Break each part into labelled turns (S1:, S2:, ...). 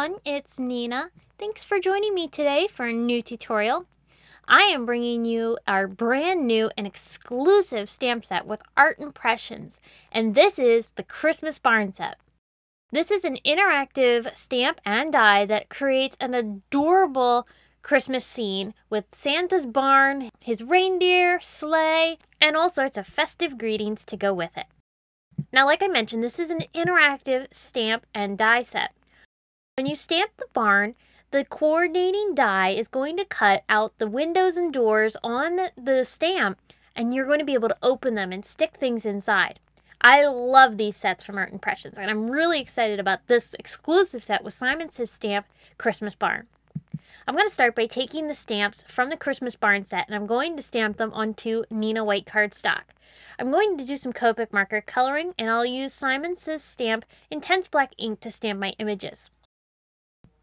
S1: everyone, it's Nina. Thanks for joining me today for a new tutorial. I am bringing you our brand new and exclusive stamp set with art impressions, and this is the Christmas Barn Set. This is an interactive stamp and die that creates an adorable Christmas scene with Santa's barn, his reindeer, sleigh, and all sorts of festive greetings to go with it. Now, like I mentioned, this is an interactive stamp and die set. When you stamp the barn, the coordinating die is going to cut out the windows and doors on the stamp, and you're going to be able to open them and stick things inside. I love these sets from Art Impressions, and I'm really excited about this exclusive set with Simon Says Stamp Christmas Barn. I'm going to start by taking the stamps from the Christmas Barn set, and I'm going to stamp them onto Nina White cardstock. I'm going to do some Copic marker coloring, and I'll use Simon Says Stamp Intense Black ink to stamp my images.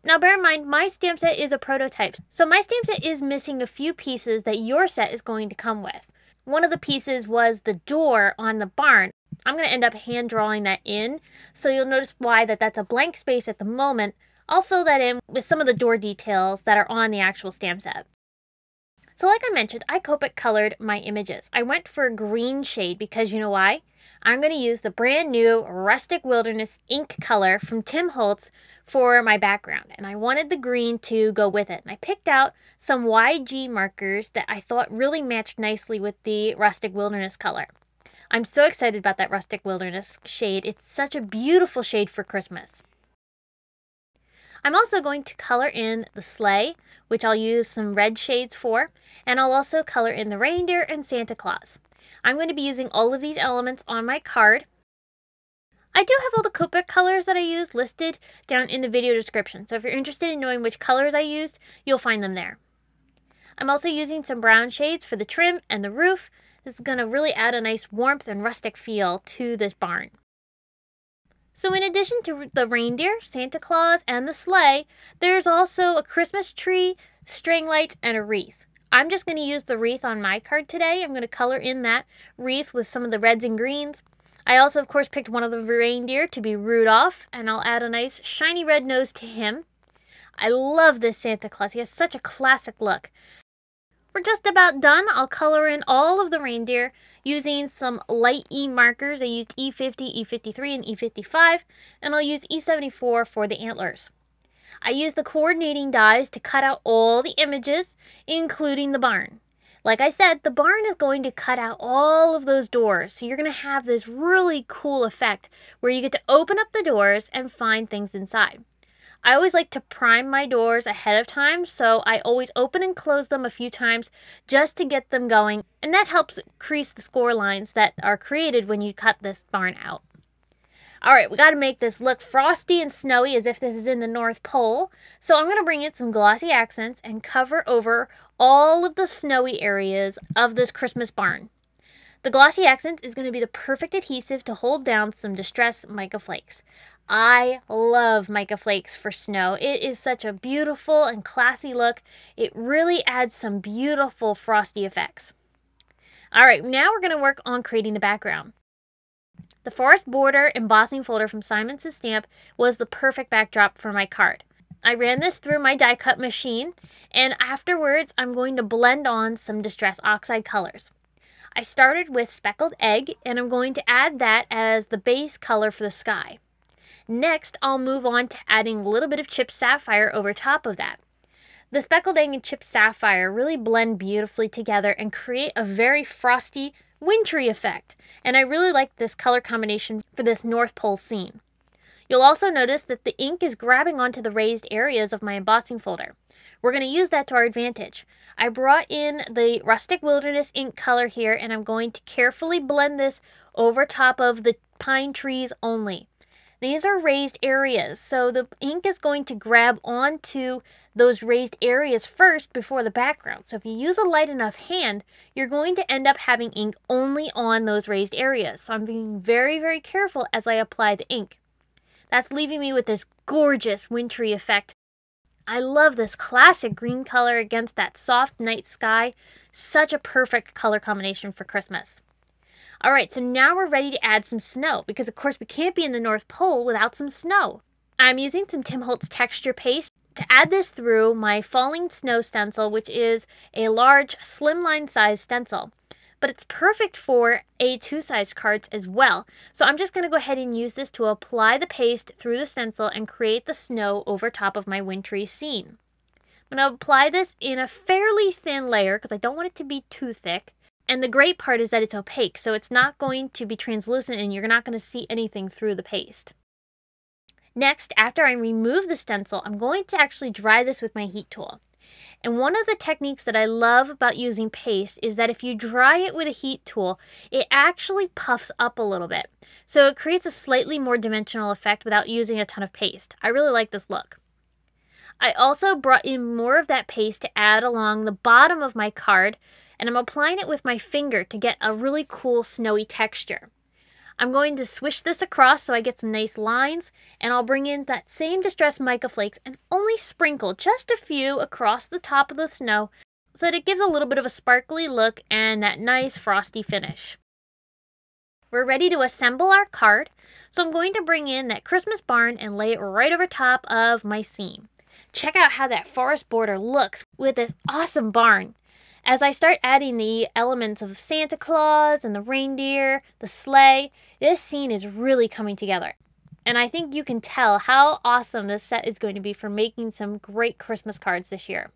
S1: Now bear in mind, my stamp set is a prototype, so my stamp set is missing a few pieces that your set is going to come with. One of the pieces was the door on the barn. I'm going to end up hand drawing that in, so you'll notice why that that's a blank space at the moment. I'll fill that in with some of the door details that are on the actual stamp set. So like I mentioned, I Copic colored my images. I went for a green shade because you know why? I'm going to use the brand new Rustic Wilderness ink color from Tim Holtz for my background. And I wanted the green to go with it. And I picked out some YG markers that I thought really matched nicely with the Rustic Wilderness color. I'm so excited about that Rustic Wilderness shade. It's such a beautiful shade for Christmas. I'm also going to color in the sleigh, which I'll use some red shades for, and I'll also color in the reindeer and Santa Claus. I'm going to be using all of these elements on my card. I do have all the Copic colors that I used listed down in the video description, so if you're interested in knowing which colors I used, you'll find them there. I'm also using some brown shades for the trim and the roof. This is going to really add a nice warmth and rustic feel to this barn. So, in addition to the reindeer, Santa Claus, and the sleigh, there's also a Christmas tree, string lights, and a wreath. I'm just going to use the wreath on my card today. I'm going to color in that wreath with some of the reds and greens. I also, of course, picked one of the reindeer to be Rudolph, and I'll add a nice shiny red nose to him. I love this Santa Claus. He has such a classic look. We're just about done. I'll color in all of the reindeer using some light E markers. I used E50, E53, and E55, and I'll use E74 for the antlers. I use the coordinating dies to cut out all the images, including the barn. Like I said, the barn is going to cut out all of those doors, so you're going to have this really cool effect where you get to open up the doors and find things inside. I always like to prime my doors ahead of time, so I always open and close them a few times just to get them going, and that helps crease the score lines that are created when you cut this barn out. All right, we got to make this look frosty and snowy as if this is in the North Pole. So I'm going to bring in some glossy accents and cover over all of the snowy areas of this Christmas barn. The glossy accents is going to be the perfect adhesive to hold down some distressed mica flakes. I love mica flakes for snow. It is such a beautiful and classy look. It really adds some beautiful frosty effects. All right, now we're gonna work on creating the background. The forest border embossing folder from Simon's stamp was the perfect backdrop for my card. I ran this through my die cut machine and afterwards I'm going to blend on some Distress Oxide colors. I started with Speckled Egg and I'm going to add that as the base color for the sky. Next, I'll move on to adding a little bit of chipped sapphire over top of that. The speckled egg and chipped sapphire really blend beautifully together and create a very frosty, wintry effect, and I really like this color combination for this North Pole scene. You'll also notice that the ink is grabbing onto the raised areas of my embossing folder. We're going to use that to our advantage. I brought in the Rustic Wilderness ink color here and I'm going to carefully blend this over top of the pine trees only. These are raised areas, so the ink is going to grab onto those raised areas first before the background. So if you use a light enough hand, you're going to end up having ink only on those raised areas. So I'm being very, very careful as I apply the ink. That's leaving me with this gorgeous wintry effect. I love this classic green color against that soft night sky. Such a perfect color combination for Christmas. All right, so now we're ready to add some snow because, of course, we can't be in the North Pole without some snow. I'm using some Tim Holtz texture paste to add this through my Falling Snow stencil, which is a large, slimline size stencil. But it's perfect for A2 size cards as well. So I'm just going to go ahead and use this to apply the paste through the stencil and create the snow over top of my wintry scene. I'm going to apply this in a fairly thin layer because I don't want it to be too thick. And the great part is that it's opaque, so it's not going to be translucent and you're not going to see anything through the paste. Next, after I remove the stencil, I'm going to actually dry this with my heat tool. And one of the techniques that I love about using paste is that if you dry it with a heat tool, it actually puffs up a little bit. So it creates a slightly more dimensional effect without using a ton of paste. I really like this look. I also brought in more of that paste to add along the bottom of my card and I'm applying it with my finger to get a really cool snowy texture. I'm going to swish this across so I get some nice lines, and I'll bring in that same distressed mica flakes and only sprinkle just a few across the top of the snow so that it gives a little bit of a sparkly look and that nice frosty finish. We're ready to assemble our card, so I'm going to bring in that Christmas barn and lay it right over top of my seam. Check out how that forest border looks with this awesome barn. As I start adding the elements of Santa Claus and the reindeer, the sleigh, this scene is really coming together. And I think you can tell how awesome this set is going to be for making some great Christmas cards this year.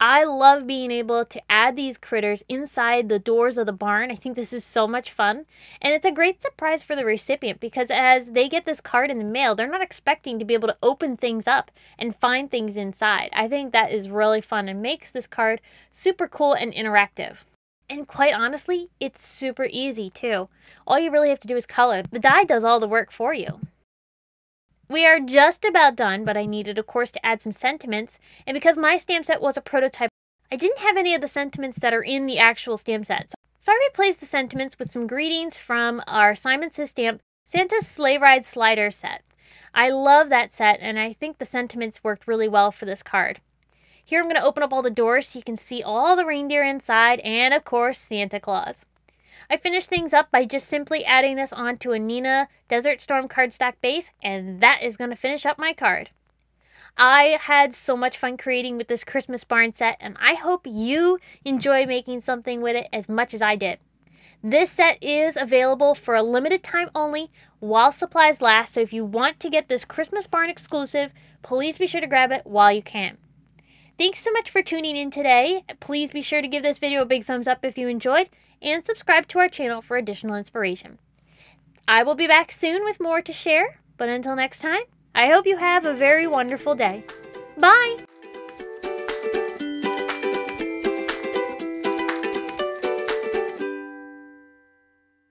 S1: I love being able to add these critters inside the doors of the barn. I think this is so much fun. And it's a great surprise for the recipient because as they get this card in the mail, they're not expecting to be able to open things up and find things inside. I think that is really fun and makes this card super cool and interactive. And quite honestly, it's super easy too. All you really have to do is color. The dye does all the work for you. We are just about done, but I needed, of course, to add some sentiments, and because my stamp set was a prototype, I didn't have any of the sentiments that are in the actual stamp set. So I replaced the sentiments with some greetings from our Simon Says Stamp Santa's Sleigh Ride Slider set. I love that set, and I think the sentiments worked really well for this card. Here I'm going to open up all the doors so you can see all the reindeer inside and, of course, Santa Claus. I finished things up by just simply adding this onto a Nina Desert Storm cardstock base, and that is going to finish up my card. I had so much fun creating with this Christmas barn set, and I hope you enjoy making something with it as much as I did. This set is available for a limited time only while supplies last, so if you want to get this Christmas barn exclusive, please be sure to grab it while you can. Thanks so much for tuning in today. Please be sure to give this video a big thumbs up if you enjoyed, and subscribe to our channel for additional inspiration. I will be back soon with more to share, but until next time, I hope you have a very wonderful day. Bye!